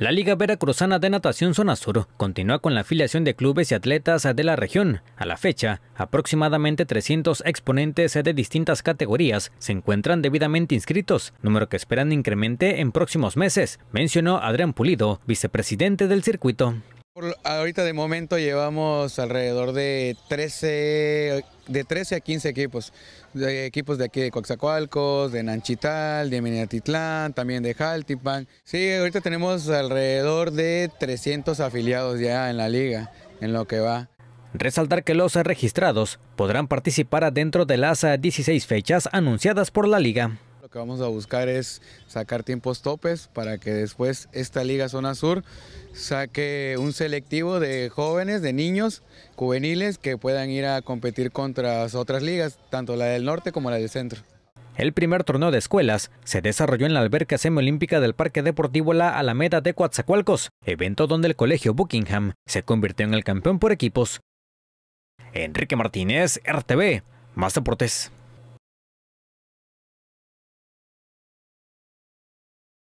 La Liga Veracruzana de Natación Zona Sur continúa con la afiliación de clubes y atletas de la región. A la fecha, aproximadamente 300 exponentes de distintas categorías se encuentran debidamente inscritos, número que esperan incremente en próximos meses, mencionó Adrián Pulido, vicepresidente del circuito ahorita de momento llevamos alrededor de 13, de 13 a 15 equipos. De equipos de aquí de Coaxacualcos, de Nanchital, de Minatitlán, también de Jaltipan. Sí, ahorita tenemos alrededor de 300 afiliados ya en la liga, en lo que va. Resaltar que los registrados podrán participar adentro de las 16 fechas anunciadas por la liga. Lo que vamos a buscar es sacar tiempos topes para que después esta Liga Zona Sur saque un selectivo de jóvenes, de niños, juveniles que puedan ir a competir contra otras ligas, tanto la del norte como la del centro. El primer torneo de escuelas se desarrolló en la alberca semiolímpica del Parque Deportivo La Alameda de Coatzacoalcos, evento donde el colegio Buckingham se convirtió en el campeón por equipos. Enrique Martínez, RTV, más deportes.